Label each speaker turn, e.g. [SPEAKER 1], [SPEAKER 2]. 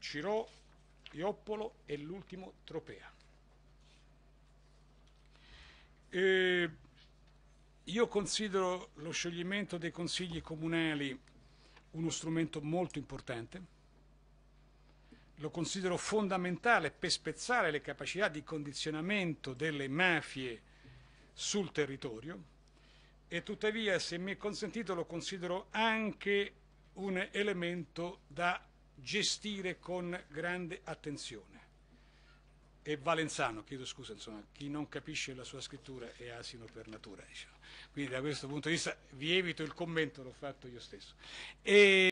[SPEAKER 1] Ciro, Ioppolo e l'ultimo Tropea. E io considero lo scioglimento dei consigli comunali uno strumento molto importante, lo considero fondamentale per spezzare le capacità di condizionamento delle mafie sul territorio e tuttavia, se mi è consentito, lo considero anche un elemento da gestire con grande attenzione. E Valenzano, chiedo scusa, insomma, chi non capisce la sua scrittura è asino per natura. Diciamo. Quindi da questo punto di vista vi evito il commento, l'ho fatto io stesso. E